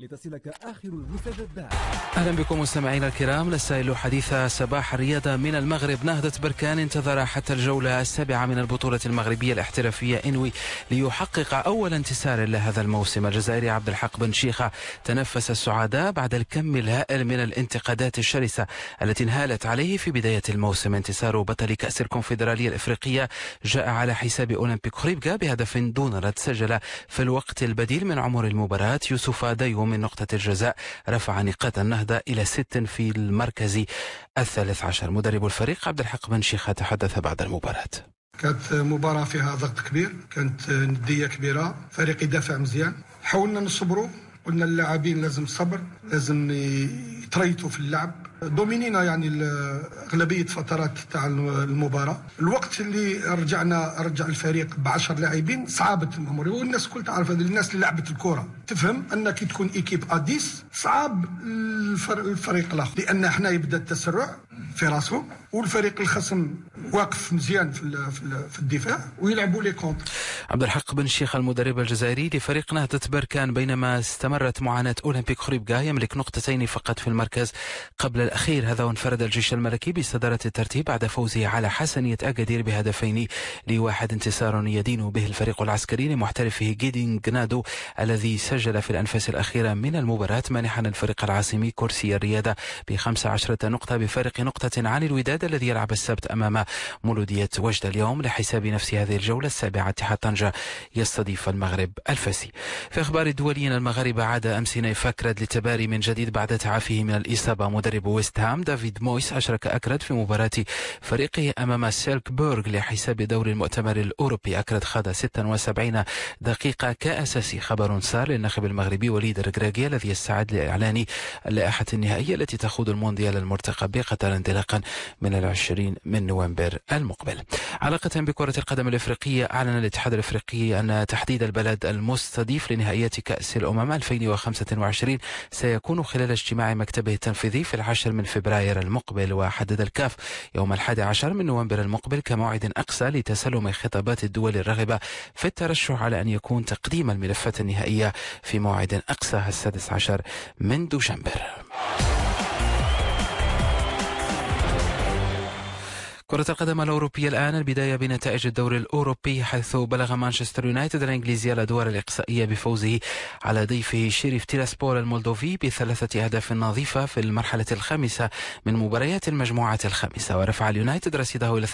لتصلك آخر المستجدات أهلا بكم مستمعينا الكرام لسائل حديث صباح الرياضة من المغرب نهضة بركان انتظر حتى الجولة السابعة من البطولة المغربية الاحترافية إنوي ليحقق أول انتصار لهذا الموسم الجزائري عبد الحق بن شيخة تنفس السعداء بعد الكم الهائل من الانتقادات الشرسة التي انهالت عليه في بداية الموسم انتصار بطل كأس الكونفدرالية الإفريقية جاء على حساب أولمبيك خريبكا بهدف دون رد سجل في الوقت البديل من عمر المباراة يوسف دايو من نقطة الجزاء رفع نقاط النهضة إلى ست في المركز الثالث عشر مدرب الفريق عبد الحق بن شيخة تحدث بعد المباراة كانت مباراة فيها ضغط كبير كانت ندية كبيرة فريق يدافع مزيان حاولنا نصبره قلنا اللاعبين لازم صبر لازم يتريتوا في اللعب دومينينا يعني اغلبيه فترات تاع المباراه الوقت اللي رجعنا رجع الفريق ب 10 لاعبين صعبت الامور والناس الكل تعرف الناس اللي لعبت الكره تفهم أنك كي تكون ايكيب اديس صعب الفريق الاخر لان احنا يبدا التسرع في راسهم والفريق الخصم واقف مزيان في, في الدفاع ويلعبوا لي كونتر عبد الحق بن شيخ المدرب الجزائري لفريق نهضة بركان بينما استمرت معاناة أولمبيك خريبكا يملك نقطتين فقط في المركز قبل الأخير هذا وانفرد الجيش الملكي بصدارة الترتيب بعد فوزه على حسنية أكادير بهدفين لواحد انتصار يدين به الفريق العسكري لمحترفه جيدين جنادو الذي سجل في الأنفاس الأخيرة من المباراة مانحا الفريق العاصمي كرسي الريادة ب 15 نقطة بفارق نقطة عن الوداد الذي يلعب السبت أمام مولودية وجدة اليوم لحساب نفس هذه الجولة السابعة اتحاد طنجة يستضيف المغرب الفاسي في أخبار الدوليين المغاربة عاد أمس نايف أكرد للتباري من جديد بعد تعافيه من الإصابة مدرب ويست هام دافيد مويس أشرك أكرد في مباراة فريقه أمام بورغ لحساب دور المؤتمر الأوروبي أكرد خاض 76 دقيقة كأساسي خبر سار للناخب المغربي وليد الركراكي الذي يستعد لإعلان اللائحة النهائية التي تخوض المونديال المرتقب بقطر انطلاقا من العشرين من نوفمبر نوفمبر المقبل علاقة بكرة القدم الإفريقية أعلن الاتحاد الإفريقي أن تحديد البلد المستضيف لنهائيات كأس الأمم 2025 سيكون خلال اجتماع مكتبه التنفيذي في العاشر من فبراير المقبل وحدد الكاف يوم الحادي عشر من نوفمبر المقبل كموعد أقصى لتسلم خطابات الدول الراغبة في الترشح على أن يكون تقديم الملفات النهائية في موعد أقصى السادس عشر من دشنبر كرة القدم الأوروبية الآن البداية بنتائج الدوري الأوروبي حيث بلغ مانشستر يونايتد الإنجليزي الأدوار الإقصائية بفوزه على ضيفه شريف تيراسبول المولدوفي بثلاثة أهداف نظيفة في المرحلة الخامسة من مباريات المجموعة الخامسة ورفع اليونايتد رصيده إلى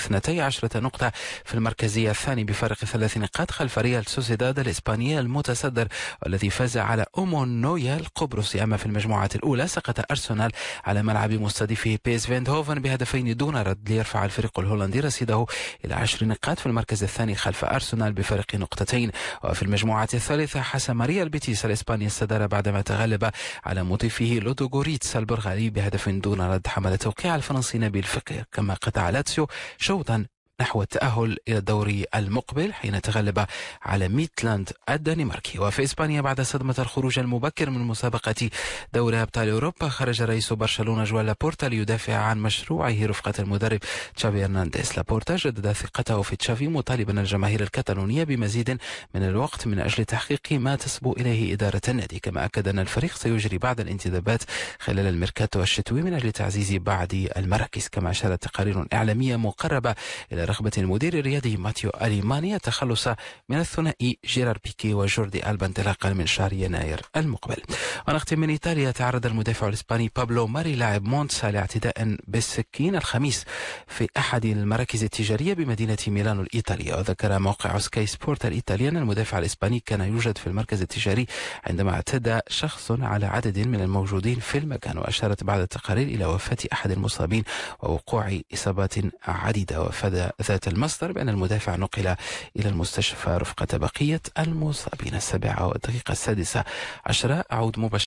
12 نقطة في المركزية الثاني بفارق ثلاث نقاط خلف ريال سوسيداد الإسبانية المتصدر والذي فاز على أومونويا القبرصي أما في المجموعة الأولى سقط أرسنال على ملعب مستضيفه بيس فيندهوفن بهدفين دون الرد ليرفع الفريق الهولندي رصيده إلى عشر نقاط في المركز الثاني خلف أرسنال بفرق نقطتين وفي المجموعة الثالثة حسم ريال بيتيس الإسباني الصدارة بعدما تغلب على مضيفه لودوغوريتس البرغالي بهدف دون رد حمل توقيع الفرنسي نبيل فقيه كما قطع لاتسيو شوطا نحو التأهل إلى الدوري المقبل حين تغلب على ميتلاند الدنماركي وفي إسبانيا بعد صدمة الخروج المبكر من مسابقة دوري أبطال أوروبا خرج رئيس برشلونة جوال لابورتا ليدافع عن مشروعه رفقة المدرب تشافي هرنانديز لابورتا جدد ثقته في تشافي مطالبا الجماهير الكتالونية بمزيد من الوقت من أجل تحقيق ما تصبو إليه إدارة النادي كما أكد أن الفريق سيجري بعض الانتدابات خلال الميركاتو الشتوي من أجل تعزيز بعض المراكز كما أشارت تقارير إعلامية مقربة إلى برغبة المدير الرياضي ماتيو أليماني التخلص من الثنائي جيرار بيكي وجوردي ألبا انطلاقا من شهر يناير المقبل ونختم من إيطاليا تعرض المدافع الإسباني بابلو ماري لاعب مونتسا لاعتداء بالسكين الخميس في أحد المراكز التجارية بمدينة ميلانو الإيطالية وذكر موقع سكاي سبورت الإيطالي أن المدافع الإسباني كان يوجد في المركز التجاري عندما اعتدى شخص على عدد من الموجودين في المكان وأشارت بعض التقارير إلى وفاة أحد المصابين ووقوع إصابات عديدة وفاد ذات المصدر بأن المدافع نقل إلى المستشفى رفقة بقية المصابين السابعة والدقيقة السادسة عشرة أعود مباشرة